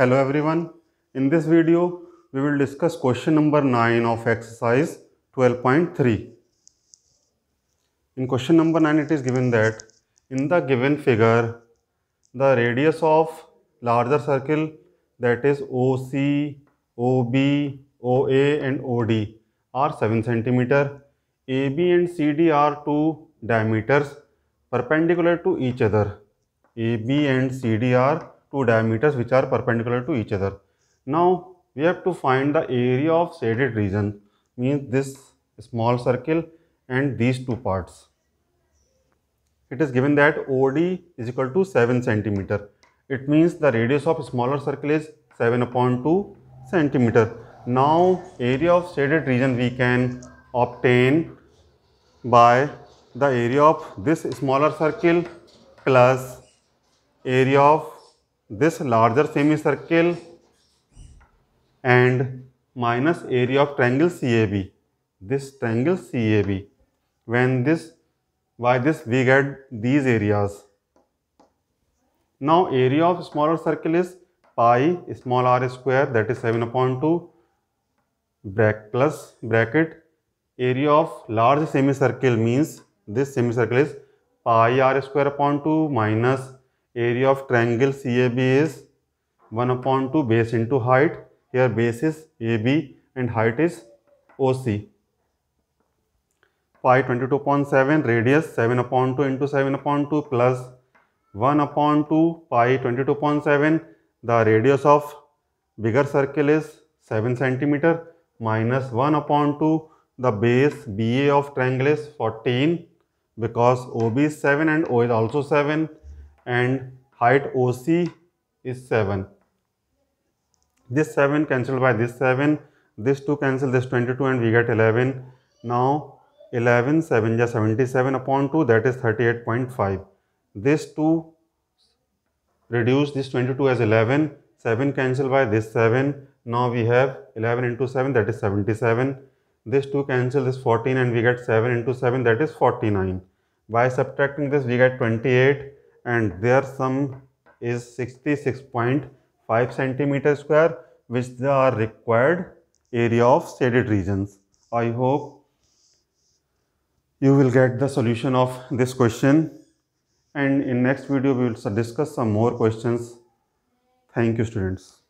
Hello everyone. In this video, we will discuss question number 9 of exercise 12.3. In question number 9, it is given that in the given figure, the radius of larger circle that is OC, OB, OA and OD are 7 centimeter. AB and CD are two diameters perpendicular to each other. AB and CD are two diameters which are perpendicular to each other. Now we have to find the area of shaded region means this small circle and these two parts. It is given that OD is equal to 7 centimeter. It means the radius of smaller circle is 7 upon 2 centimeter. Now area of shaded region we can obtain by the area of this smaller circle plus area of this larger semicircle and minus area of triangle CAB. This triangle CAB. When this, by this we get these areas. Now area of smaller circle is pi small r square that is 7 upon 2 bracket plus bracket area of large semicircle means this semicircle is pi r square upon 2 minus area of triangle CAB is 1 upon 2 base into height. Here base is AB and height is OC. Pi 22 upon 7 radius 7 upon 2 into 7 upon 2 plus 1 upon 2 pi 22 upon 7. The radius of bigger circle is 7 centimeter minus 1 upon 2. The base BA of triangle is 14 because OB is 7 and O is also 7 and height OC is 7. This 7 cancelled by this 7, this 2 cancel this 22 and we get 11. Now 11, 7 77 upon 2 that is 38.5. This 2 reduce this 22 as 11, 7 cancel by this 7. Now we have 11 into 7 that is 77. This 2 cancel this 14 and we get 7 into 7 that is 49. By subtracting this we get 28 and their sum is 66.5 centimeter square which are required area of shaded regions. I hope you will get the solution of this question and in next video we will discuss some more questions. Thank you students.